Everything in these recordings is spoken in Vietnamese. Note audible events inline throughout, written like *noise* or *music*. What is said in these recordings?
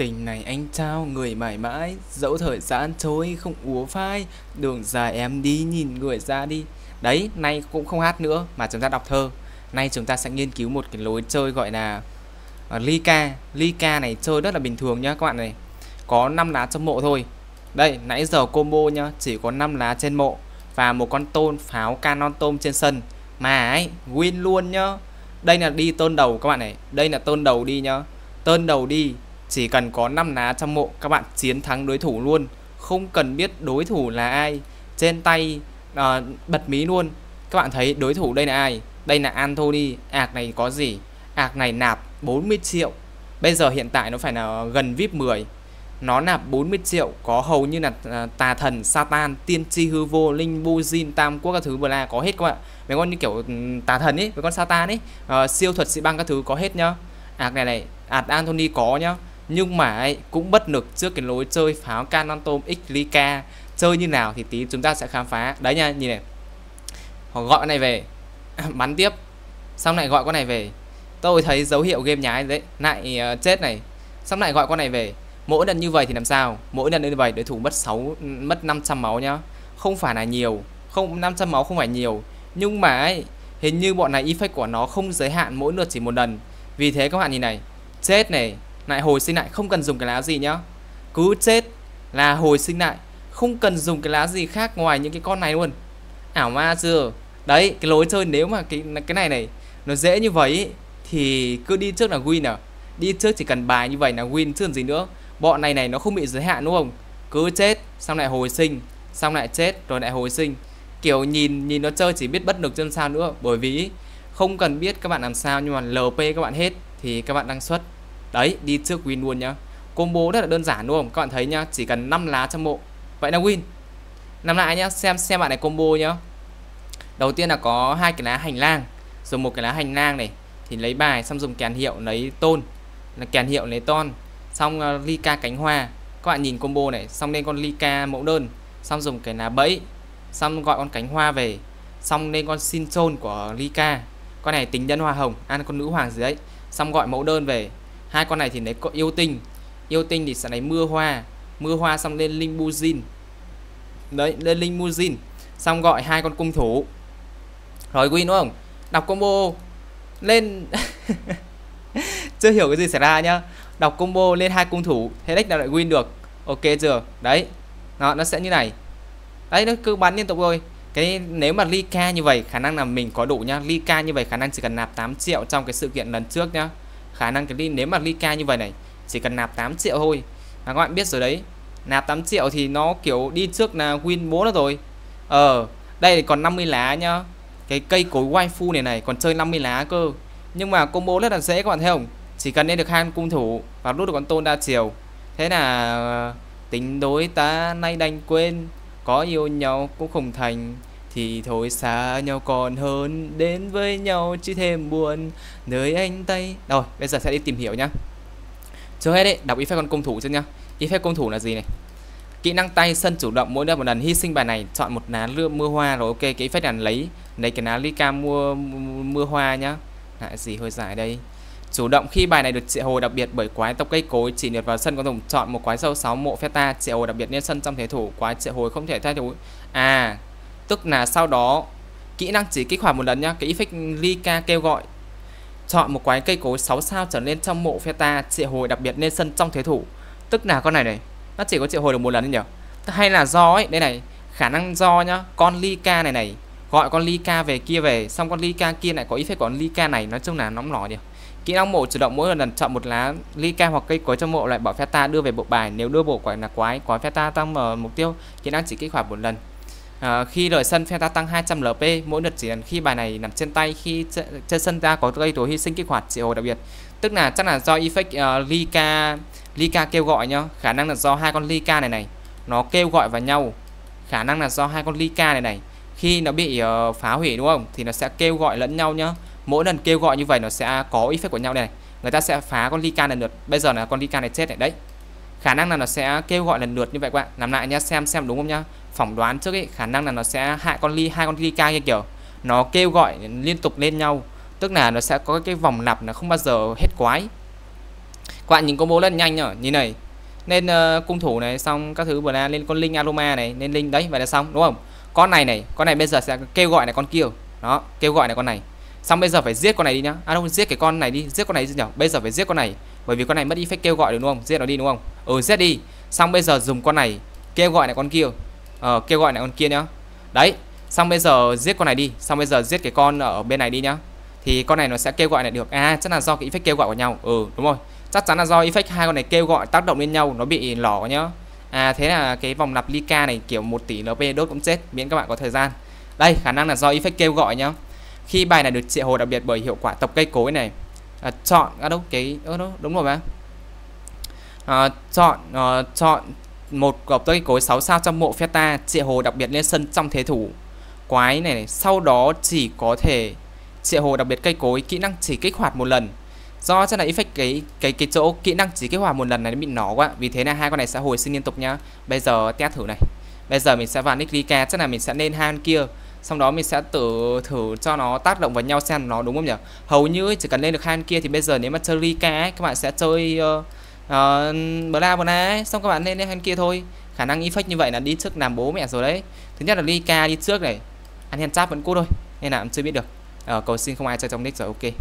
Tình này anh trao người mãi mãi Dẫu thời gian trôi không úa phai Đường dài em đi nhìn người ra đi Đấy, nay cũng không hát nữa Mà chúng ta đọc thơ Nay chúng ta sẽ nghiên cứu một cái lối chơi gọi là uh, Ly ca Ly ca này chơi rất là bình thường nhá các bạn này Có 5 lá trong mộ thôi Đây, nãy giờ combo nhá Chỉ có 5 lá trên mộ Và một con tôn pháo canon tôm trên sân Mà ấy, win luôn nhá Đây là đi tôn đầu các bạn này Đây là tôn đầu đi nhá Tôn đầu đi chỉ cần có 5 lá trong mộ các bạn chiến thắng đối thủ luôn Không cần biết đối thủ là ai Trên tay à, bật mí luôn Các bạn thấy đối thủ đây là ai Đây là Anthony Ảc này có gì Ảc này nạp 40 triệu Bây giờ hiện tại nó phải là gần VIP 10 Nó nạp 40 triệu Có hầu như là ờ, tà thần, Satan, tiên tri hư vô, linh bu, tam quốc các thứ bla có hết các bạn Mấy con như kiểu ừ, tà thần ấy, mấy con Satan ấy uh, Siêu thuật sĩ băng các thứ có hết nhá Ảc này này, ạt Anthony có nhá nhưng mà ấy, cũng bất lực trước cái lối chơi pháo Canon tôm X Lika chơi như nào thì tí chúng ta sẽ khám phá đấy nha nhìn này họ gọi con này về *coughs* bắn tiếp xong lại gọi con này về tôi thấy dấu hiệu game nhái đấy lại uh, chết này xong lại gọi con này về mỗi lần như vậy thì làm sao mỗi lần như vậy đối thủ mất 6 mất 500 máu nhá không phải là nhiều không 500 máu không phải nhiều nhưng mà ấy, hình như bọn này effect của nó không giới hạn mỗi lượt chỉ một lần vì thế các bạn nhìn này chết này lại hồi sinh lại không cần dùng cái lá gì nhá cứ chết là hồi sinh lại không cần dùng cái lá gì khác ngoài những cái con này luôn ảo ma chưa đấy cái lối chơi nếu mà cái cái này này nó dễ như vậy thì cứ đi trước là win à đi trước chỉ cần bài như vậy là win chứ gì nữa bọn này này nó không bị giới hạn đúng không cứ chết xong lại hồi sinh xong lại chết rồi lại hồi sinh kiểu nhìn nhìn nó chơi chỉ biết bất lực chân sao nữa bởi vì không cần biết các bạn làm sao nhưng mà lp các bạn hết thì các bạn đăng xuất Đấy, đi trước win luôn nhá. Combo rất là đơn giản đúng không? Các bạn thấy nhá, chỉ cần 5 lá trong bộ Vậy là win. Nằm lại nhá, xem xem bạn này combo nhá. Đầu tiên là có hai cái lá hành lang, rồi một cái lá hành lang này thì lấy bài xong dùng kèn hiệu lấy tôn, là kèn hiệu lấy ton, xong uh, Lika cánh hoa. Các bạn nhìn combo này, xong lên con Lika mẫu đơn, xong dùng cái lá bẫy, xong gọi con cánh hoa về, xong lên con Sinchon của Lika. Con này tính nhân hoa hồng, ăn con nữ hoàng gì đấy, xong gọi mẫu đơn về, hai con này thì lấy yêu tinh yêu tinh thì sẽ lấy mưa hoa mưa hoa xong lên linh buzin, đấy lên linh buzin, xong gọi hai con cung thủ rồi win đúng không đọc combo lên *laughs* chưa hiểu cái gì xảy ra nhá đọc combo lên hai cung thủ thế deck là lại win được ok chưa đấy nó nó sẽ như này đấy nó cứ bắn liên tục thôi cái nếu mà ly ca như vậy khả năng là mình có đủ nhá ly ca như vậy khả năng chỉ cần nạp 8 triệu trong cái sự kiện lần trước nhá khả năng cái ly nếu mà ly ca như vậy này chỉ cần nạp 8 triệu thôi và các bạn biết rồi đấy nạp 8 triệu thì nó kiểu đi trước là win bố nó rồi ờ đây còn 50 lá nhá cái cây cối waifu này này còn chơi 50 lá cơ nhưng mà combo rất là dễ các bạn thấy không chỉ cần lên được hai cung thủ và rút được con tôn đa chiều thế là ờ, tính đối ta nay đành quên có yêu nhau cũng không thành thì thôi xa nhau còn hơn đến với nhau chỉ thêm buồn nơi anh tay rồi bây giờ sẽ đi tìm hiểu nhá trước hết đấy đọc ý phép con cung thủ trước nhá ý phép cung thủ là gì này kỹ năng tay sân chủ động mỗi đợt một lần hy sinh bài này chọn một lá lượm mưa hoa rồi ok cái phép là lấy lấy cái lá ly cam mua mưa hoa nhá lại gì hơi dài đây chủ động khi bài này được triệu hồi đặc biệt bởi quái tộc cây cối chỉ lượt vào sân có dùng chọn một quái sâu 6 mộ phép ta triệu hồi đặc biệt lên sân trong thế thủ quái triệu hồi không thể thay đổi à tức là sau đó kỹ năng chỉ kích hoạt một lần nhá cái effect Lika kêu gọi chọn một quái cây cối 6 sao trở lên trong mộ phe ta triệu hồi đặc biệt lên sân trong thế thủ tức là con này này nó chỉ có triệu hồi được một lần thôi nhỉ hay là do ấy đây này khả năng do nhá con Lika này này gọi con Lika về kia về xong con Lika kia lại có effect của con Lika này nói chung là nóng nỏ nhỉ kỹ năng mộ chủ động mỗi lần chọn một lá Lika hoặc cây cối trong mộ lại bỏ phe ta đưa về bộ bài nếu đưa bộ quái là quái quái phe ta tăng mục tiêu kỹ năng chỉ kích hoạt một lần à, khi rời sân phe ta tăng 200 lp mỗi lượt chỉ cần khi bài này nằm trên tay khi ch trên sân ta có cây tố hy sinh kích hoạt triệu hồi đặc biệt tức là chắc là do effect uh, Lika Lika kêu gọi nhá khả năng là do hai con Lika này này nó kêu gọi vào nhau khả năng là do hai con Lika này này khi nó bị uh, phá hủy đúng không thì nó sẽ kêu gọi lẫn nhau nhá mỗi lần kêu gọi như vậy nó sẽ có effect của nhau đây này. người ta sẽ phá con Lika lần lượt bây giờ là con Lika này chết này đấy khả năng là nó sẽ kêu gọi lần lượt như vậy các bạn làm lại nhá xem xem đúng không nhá phỏng đoán trước ấy khả năng là nó sẽ hạ con ly hai con ly ca kia kiểu nó kêu gọi liên tục lên nhau tức là nó sẽ có cái vòng lặp nó không bao giờ hết quái các bạn nhìn combo rất nhanh nhở như này nên uh, ờ, cung thủ này xong các thứ vừa la lên con linh aroma này lên linh đấy vậy là xong đúng không con này này con này bây giờ sẽ kêu gọi này con kia đó kêu gọi này con này xong bây giờ phải giết con này đi nhá à đâu giết cái con này đi giết con này đi nhở bây giờ phải giết con này bởi vì con này mất đi phép kêu gọi được đúng không giết nó đi đúng không ừ giết đi xong bây giờ dùng con này kêu gọi này con kia Ờ, kêu gọi lại con kia nhá Đấy Xong bây giờ giết con này đi Xong bây giờ giết cái con ở bên này đi nhá Thì con này nó sẽ kêu gọi lại được À chắc là do cái effect kêu gọi của nhau Ừ đúng rồi Chắc chắn là do effect hai con này kêu gọi tác động lên nhau Nó bị lỏ nhá À thế là cái vòng lặp Lika này kiểu 1 tỷ LP đốt cũng chết Miễn các bạn có thời gian Đây khả năng là do effect kêu gọi nhá Khi bài này được triệu hồi đặc biệt bởi hiệu quả tập cây cối này à, Chọn à đâu cái đúng, đúng rồi mà à, Chọn à, Chọn một cọc tới cối 6 sao trong mộ Feta Triệu Hồ đặc biệt lên sân trong thế thủ Quái này, này sau đó chỉ có thể Triệu Hồ đặc biệt cây cối kỹ năng chỉ kích hoạt một lần Do cho là effect cái cái cái chỗ kỹ năng chỉ kích hoạt một lần này nó bị nó quá Vì thế là hai con này sẽ hồi sinh liên tục nhá Bây giờ test thử này Bây giờ mình sẽ vào nick Rika Chắc là mình sẽ lên hai con kia Xong đó mình sẽ tự thử cho nó tác động vào nhau xem nó đúng không nhỉ Hầu như chỉ cần lên được hai con kia thì bây giờ nếu mà chơi Rika Các bạn sẽ chơi uh, uh, bla bla ấy. xong các bạn lên lên kia thôi khả năng effect như vậy là đi trước làm bố mẹ rồi đấy thứ nhất là Lika đi trước này ăn hen chap vẫn cút thôi nên là cũng chưa biết được ờ, cầu xin không ai chơi trong nick rồi ok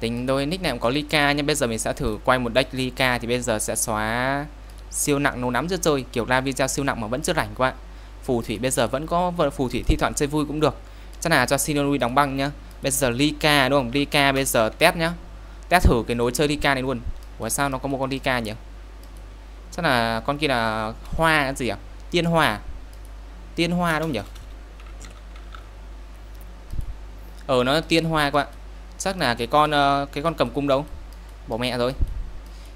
tính đôi nick này cũng có Lika nhưng bây giờ mình sẽ thử quay một deck Lika thì bây giờ sẽ xóa siêu nặng nấu nắm chưa chơi kiểu ra video siêu nặng mà vẫn chưa rảnh các bạn phù thủy bây giờ vẫn có phù thủy thi thoảng chơi vui cũng được chắc là cho Sinonui đóng băng nhá bây giờ Lika đúng không Lika bây giờ test nhá test thử cái nối chơi Lika này luôn Ủa sao nó có một con Rika nhỉ Chắc là con kia là hoa cái gì à Tiên hoa à? Tiên hoa đúng không nhỉ Ờ nó tiên hoa các bạn Chắc là cái con ờ, cái con cầm cung đâu Bỏ mẹ rồi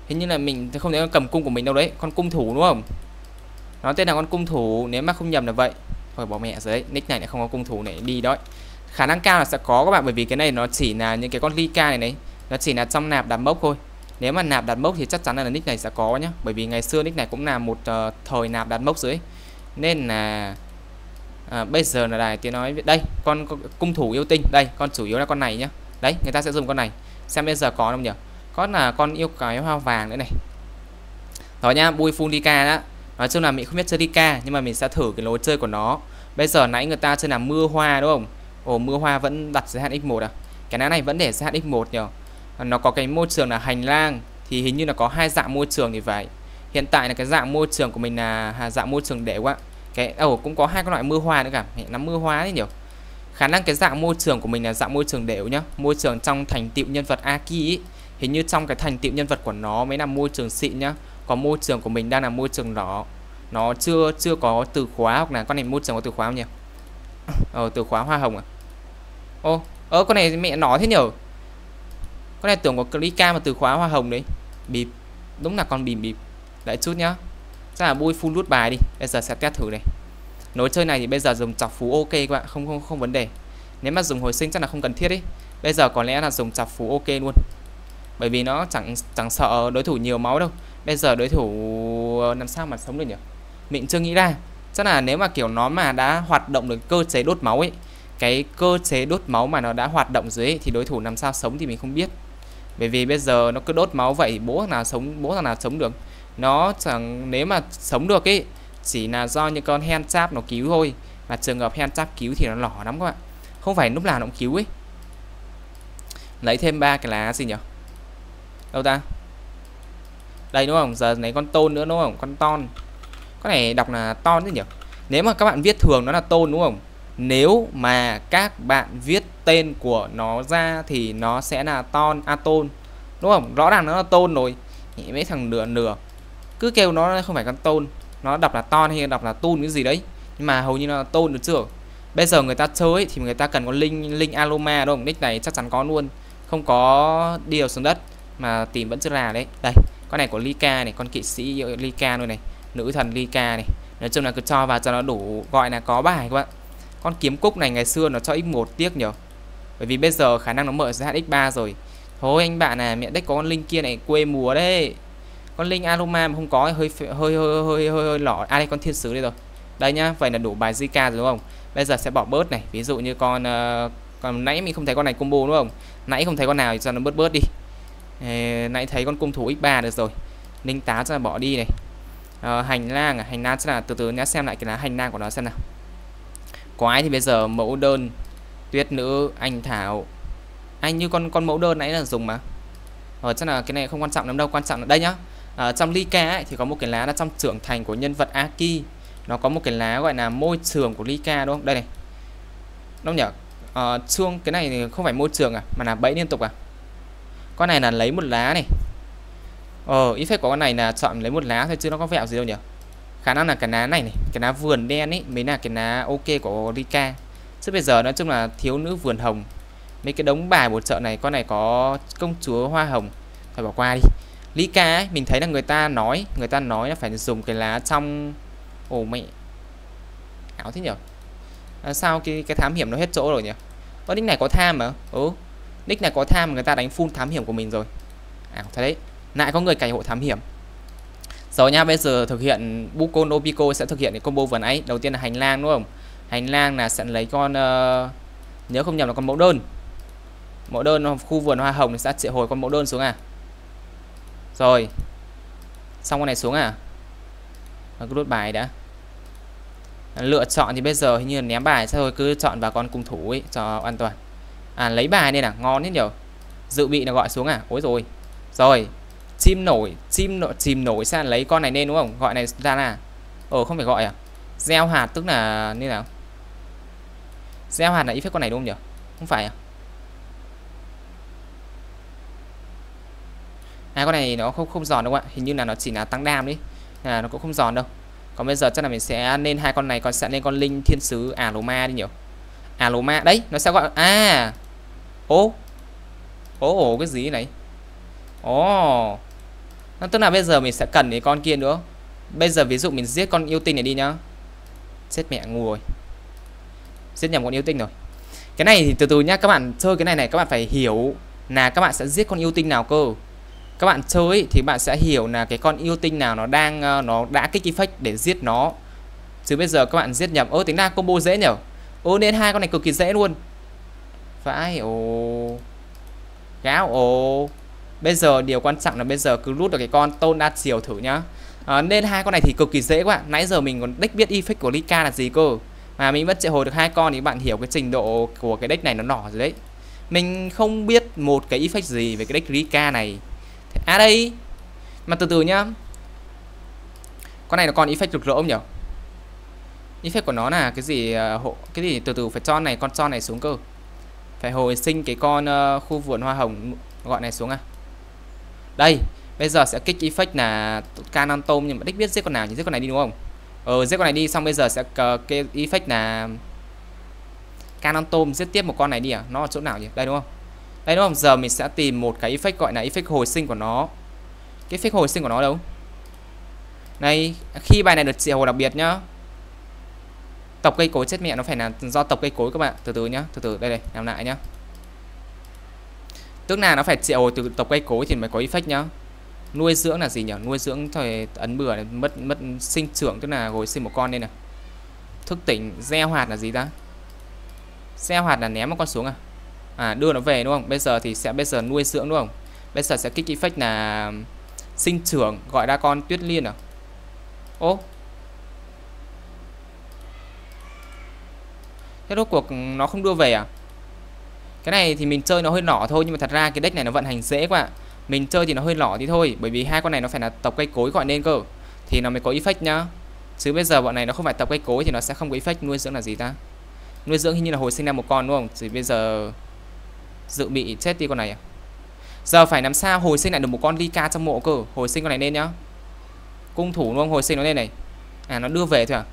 Hình như là mình không thấy con cầm cung của mình đâu đấy Con cung thủ đúng không Nó tên là con cung thủ nếu mà không nhầm là vậy Thôi bỏ mẹ rồi đấy Nick này lại không có cung thủ này đi đó Khả năng cao là sẽ có các bạn Bởi vì cái này nó chỉ là những cái con Lika này đấy Nó chỉ là trong nạp đám mốc thôi nếu mà nạp đặt mốc thì chắc chắn là nick này sẽ có nhá bởi vì ngày xưa nick này cũng là một uh, thời nạp đặt mốc dưới nên là à, bây giờ là đài tiếng nói đây con, cung thủ yêu tinh đây con chủ yếu là con này nhá đấy người ta sẽ dùng con này xem bây giờ có không nhỉ có là con yêu cái hoa vàng nữa này rồi nha bui full ca đó nói chung là mình không biết chơi đi ca nhưng mà mình sẽ thử cái lối chơi của nó bây giờ nãy người ta chơi là mưa hoa đúng không ồ mưa hoa vẫn đặt giới hạn x1 à cái này vẫn để giới hạn x1 nhỉ nó có cái môi trường là hành lang thì hình như là có hai dạng môi trường thì phải hiện tại là cái dạng môi trường của mình là dạng môi trường đều á cái ồ oh, cũng có hai cái loại mưa hoa nữa cả nắm mưa hoa đấy nhiều khả năng cái dạng môi trường của mình là dạng môi trường đều nhá môi trường trong thành tựu nhân vật Aki ý. hình như trong cái thành tựu nhân vật của nó mới là môi trường xịn nhá còn môi trường của mình đang là môi trường nó nó chưa chưa có từ khóa hoặc là con này môi trường có từ khóa không nhỉ ờ từ khóa hoa hồng à ô ơ con này mẹ nó thế nhở con này tưởng có clica mà từ khóa hoa hồng đấy bịp đúng là con bìm bịp đợi chút nhá chắc là bôi full lút bài đi bây giờ sẽ test thử này nối chơi này thì bây giờ dùng chọc phú ok các bạn không không không vấn đề nếu mà dùng hồi sinh chắc là không cần thiết đấy bây giờ có lẽ là dùng chọc phú ok luôn bởi vì nó chẳng chẳng sợ đối thủ nhiều máu đâu bây giờ đối thủ làm sao mà sống được nhỉ mình chưa nghĩ ra chắc là nếu mà kiểu nó mà đã hoạt động được cơ chế đốt máu ấy cái cơ chế đốt máu mà nó đã hoạt động dưới ấy, thì đối thủ làm sao sống thì mình không biết bởi vì bây giờ nó cứ đốt máu vậy bố nào sống bố thằng nào sống được nó chẳng nếu mà sống được ấy chỉ là do những con hen chap nó cứu thôi mà trường hợp hen chap cứu thì nó lỏ lắm các bạn không phải lúc nào nó cũng cứu ấy lấy thêm ba cái lá gì nhỉ đâu ta đây đúng không giờ lấy con tôn nữa đúng không con ton con này đọc là ton chứ nhỉ nếu mà các bạn viết thường nó là tôn đúng không nếu mà các bạn viết tên của nó ra thì nó sẽ là ton aton đúng không rõ ràng nó là tôn rồi mấy thằng nửa nửa cứ kêu nó không phải con tôn nó đọc là ton hay đọc là tun cái gì đấy nhưng mà hầu như là tôn được chưa bây giờ người ta chơi thì người ta cần có linh linh aloma đúng không nick này chắc chắn có luôn không có điều xuống đất mà tìm vẫn chưa là đấy đây con này của Lika này con kỵ sĩ Lika luôn này nữ thần Lika này nói chung là cứ cho vào cho nó đủ gọi là có bài các bạn con kiếm cúc này ngày xưa nó cho x1 tiếc nhở Bởi vì bây giờ khả năng nó mở ra x3 rồi Thôi anh bạn à mẹ đếch có con linh kia này quê mùa đấy Con linh aroma mà không có hơi hơi hơi hơi hơi, hơi, hơi lỏ À đây con thiên sứ đây rồi Đây nhá vậy là đủ bài zika rồi đúng không Bây giờ sẽ bỏ bớt này Ví dụ như con uh, ờ, còn nãy mình không thấy con này combo đúng không Nãy không thấy con nào thì cho nó bớt bớt đi Ê, Nãy thấy con cung thủ x3 được rồi Linh tá cho bỏ đi này à, Hành lang à Hành lang sẽ là từ từ nhá xem lại cái lá hành lang của nó xem nào quái thì bây giờ mẫu đơn tuyết nữ anh thảo anh như con con mẫu đơn nãy là dùng mà rồi ờ, chắc là cái này không quan trọng lắm đâu quan trọng là đây nhá à, trong ly ca ấy, thì có một cái lá là trong trưởng thành của nhân vật aki nó có một cái lá gọi là môi trường của ly ca đúng không đây này đúng nhở à, ờ, chương cái này không phải môi trường à mà là bẫy liên tục à con này là lấy một lá này ờ phép của con này là chọn lấy một lá thôi chứ nó có vẹo gì đâu nhỉ khả năng là cái lá này, này cái lá vườn đen ấy mới là cái lá ok của Rika chứ bây giờ nói chung là thiếu nữ vườn hồng mấy cái đống bài bột chợ này con này có công chúa hoa hồng phải bỏ qua đi Rika ấy mình thấy là người ta nói người ta nói là phải dùng cái lá trong ồ oh, mẹ áo thế nhở? à, sao cái cái thám hiểm nó hết chỗ rồi nhỉ ơ nick này có tham mà ố, nick này có tham mà người ta đánh full thám hiểm của mình rồi ảo à, thật đấy lại có người cày hộ thám hiểm rồi nha bây giờ thực hiện Bukon nobiko sẽ thực hiện cái combo vừa nãy. Đầu tiên là hành lang đúng không? Hành lang là sẽ lấy con uh, ờ, nếu không nhầm là con mẫu đơn. Mẫu đơn khu vườn hoa hồng thì sẽ triệu hồi con mẫu đơn xuống à. Rồi. Xong con này xuống à. Và cứ đốt bài đã. Lựa chọn thì bây giờ hình như là ném bài sao thôi cứ chọn vào con cung thủ ấy cho an toàn. À lấy bài đây là ngon hết nhiều. Dự bị là gọi xuống à. Ôi rồi. Rồi, chim nổi chim nổi chìm nổi sao lấy con này nên đúng không gọi này ra là ờ không phải gọi à gieo hạt tức là như nào gieo hạt là ý phép con này đúng không nhỉ không phải à à con này nó không không giòn đâu ạ hình như là nó chỉ là tăng đam đi, à nó cũng không giòn đâu còn bây giờ chắc là mình sẽ nên hai con này còn sẽ lên con linh thiên sứ aloma đi nhiều aloma đấy nó sẽ gọi à ố, ố ồ cái gì này Ồ oh. Tức là bây giờ mình sẽ cần cái con kia nữa Bây giờ ví dụ mình giết con yêu tinh này đi nhá Chết mẹ ngu rồi Giết nhầm con yêu tinh rồi Cái này thì từ từ nhá Các bạn chơi cái này này các bạn phải hiểu Là các bạn sẽ giết con yêu tinh nào cơ Các bạn chơi thì bạn sẽ hiểu là cái con yêu tinh nào nó đang ờ, Nó đã kích effect để giết nó Chứ bây giờ các bạn giết nhầm Ơ tính ra combo dễ nhở Ơ nên hai con này cực kỳ dễ luôn Phải ồ Gáo ồ bây giờ điều quan trọng là bây giờ cứ rút được cái con tôn đa chiều thử nhá à, nên hai con này thì cực kỳ dễ các bạn nãy giờ mình còn đích biết effect của Lika là gì cơ mà mình vẫn triệu hồi được hai con thì bạn hiểu cái trình độ của cái deck này nó nhỏ rồi đấy mình không biết một cái effect gì về cái deck Rika này à đây mà từ từ nhá con này nó còn effect rực rỡ không nhỉ effect của nó là cái gì ờ, hộ cái gì từ từ phải cho này con cho này xuống cơ phải hồi sinh cái con uh, khu vườn hoa hồng gọi này xuống à đây bây giờ sẽ kích effect là canon tôm nhưng mà đích biết giết con nào thì giết con này đi đúng không ờ giết con này đi xong bây giờ sẽ cái effect là canon tôm giết tiếp một con này đi à nó ở chỗ nào nhỉ đây đúng không đây đúng không giờ mình sẽ tìm một cái effect gọi là effect hồi sinh của nó cái effect hồi sinh của nó đâu này khi bài này được triệu hồi đặc biệt nhá tộc cây cối chết mẹ nó phải là do tộc cây cối các bạn từ từ nhá từ từ đây này làm lại nhá Tức là nó phải triệu từ tộc cây cối thì mới có effect nhá Nuôi dưỡng là gì nhỉ? Nuôi dưỡng thời ấn bừa mất mất sinh trưởng tức là gối sinh một con đây nè Thức tỉnh gieo hạt là gì ta? Gieo hạt là ném một con xuống à? À đưa nó về đúng không? Bây giờ thì sẽ bây giờ nuôi dưỡng đúng không? Bây giờ sẽ kích effect là sinh trưởng gọi ra con tuyết liên à? Ô. Thế rốt cuộc nó không đưa về à? cái này thì mình chơi nó hơi lỏ thôi nhưng mà thật ra cái deck này nó vận hành dễ quá mình chơi thì nó hơi lỏ tí thôi bởi vì hai con này nó phải là tập cây cối gọi nên cơ thì nó mới có effect nhá chứ bây giờ bọn này nó không phải tập cây cối thì nó sẽ không có effect nuôi dưỡng là gì ta nuôi dưỡng hình như là hồi sinh ra một con đúng không thì bây giờ dự bị chết đi con này à? giờ phải làm sao hồi sinh lại được một con ca trong mộ cơ hồi sinh con này lên nhá cung thủ luôn hồi sinh nó lên này à nó đưa về thôi à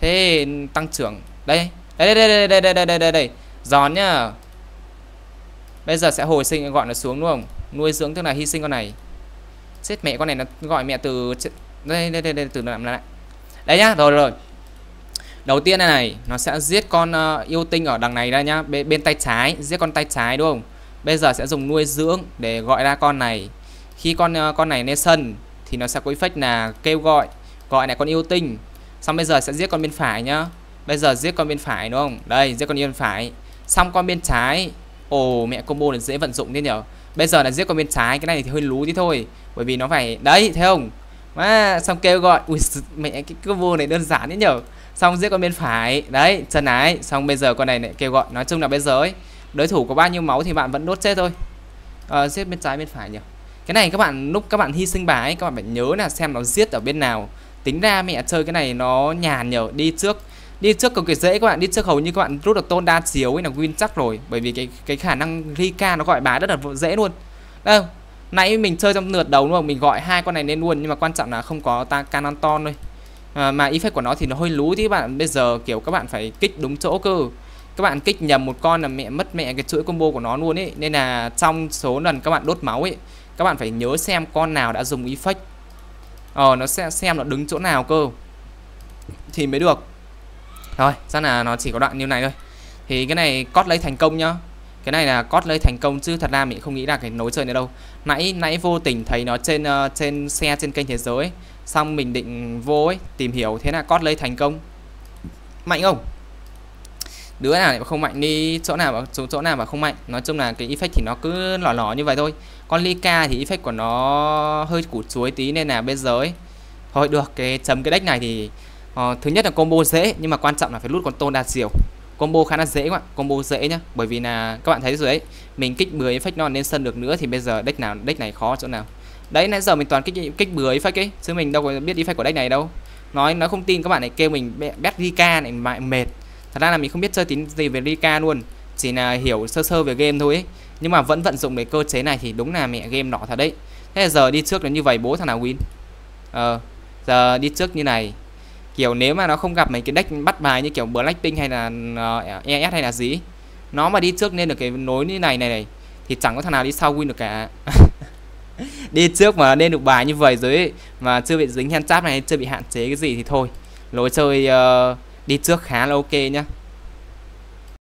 thế tăng trưởng đây đây đây đây đây đây đây đây đây, đây. giòn nhá Bây giờ sẽ hồi sinh gọi nó xuống đúng không? Nuôi dưỡng tức là hy sinh con này. Chết mẹ con này nó gọi mẹ từ đây đây đây, đây từ làm lại. Đấy nhá, rồi rồi. Đầu tiên này này, nó sẽ giết con uh, yêu tinh ở đằng này ra nhá, bên, bên tay trái, giết con tay trái đúng không? Bây giờ sẽ dùng nuôi dưỡng để gọi ra con này. Khi con uh, con này lên sân thì nó sẽ có effect là kêu gọi, gọi lại con yêu tinh. Xong bây giờ sẽ giết con bên phải nhá. Bây giờ giết con bên phải đúng không? Đây, giết con bên phải. Xong con bên trái Ồ mẹ combo này dễ vận dụng thế nhở Bây giờ là giết con bên trái Cái này thì hơi lú tí thôi Bởi vì nó phải Đấy thấy không à, Xong kêu gọi Ui mẹ cái combo này đơn giản thế nhở Xong giết con bên phải Đấy chân ái Xong bây giờ con này lại kêu gọi Nói chung là bây giờ ấy Đối thủ có bao nhiêu máu thì bạn vẫn đốt chết thôi à, Giết bên trái bên phải nhở? Cái này các bạn lúc các bạn hy sinh bài ấy, Các bạn phải nhớ là xem nó giết ở bên nào Tính ra mẹ chơi cái này nó nhàn nhở Đi trước đi trước cực kỳ dễ các bạn đi trước hầu như các bạn rút được tôn đa chiếu ấy là win chắc rồi bởi vì cái cái khả năng rika nó gọi bá rất là dễ luôn đây nãy mình chơi trong lượt đầu luôn mình gọi hai con này lên luôn nhưng mà quan trọng là không có ta canon to thôi à, mà effect của nó thì nó hơi lú thì các bạn bây giờ kiểu các bạn phải kích đúng chỗ cơ các bạn kích nhầm một con là mẹ mất mẹ cái chuỗi combo của nó luôn ấy nên là trong số lần các bạn đốt máu ấy các bạn phải nhớ xem con nào đã dùng effect ờ nó sẽ xem nó đứng chỗ nào cơ thì mới được rồi, chắc là nó chỉ có đoạn như này thôi. Thì cái này cót lấy thành công nhá. Cái này là cót lấy thành công chứ thật ra mình không nghĩ là cái nối chơi này đâu. Nãy nãy vô tình thấy nó trên uh, trên xe trên kênh thế giới ấy. xong mình định vô ấy, tìm hiểu thế là cót lấy thành công. Mạnh không? Đứa nào lại không mạnh đi, chỗ nào mà chỗ, chỗ nào mà không mạnh. Nói chung là cái effect thì nó cứ lỏ lỏ như vậy thôi. Con Lika thì effect của nó hơi củ chuối tí nên là bây giờ ấy thôi được cái chấm cái deck này thì Ờ, thứ nhất là combo dễ nhưng mà quan trọng là phải lút con tôn đạt diều combo khá là dễ các bạn combo dễ nhá bởi vì là các bạn thấy rồi đấy mình kích bưởi phách non lên sân được nữa thì bây giờ deck nào deck này khó chỗ nào đấy nãy giờ mình toàn kích kích bưởi phách ấy chứ mình đâu có biết đi phách của deck này đâu nói nó không tin các bạn này kêu mình bet Rika này mại mệt thật ra là mình không biết chơi tính gì về Rika luôn chỉ là hiểu sơ sơ về game thôi ấy. nhưng mà vẫn vận dụng cái cơ chế này thì đúng là mẹ game nọ thật đấy thế giờ đi trước là như vậy bố thằng nào win ờ giờ đi trước như này kiểu nếu mà nó không gặp mấy cái deck bắt bài như kiểu Blackpink hay là uh, ờ, ES hay là gì nó mà đi trước nên được cái nối như này này này thì chẳng có thằng nào đi sau win được cả *laughs* đi trước mà nên được bài như vậy rồi mà chưa bị dính hand này chưa bị hạn chế cái gì thì thôi lối chơi uh, đi trước khá là ok nhá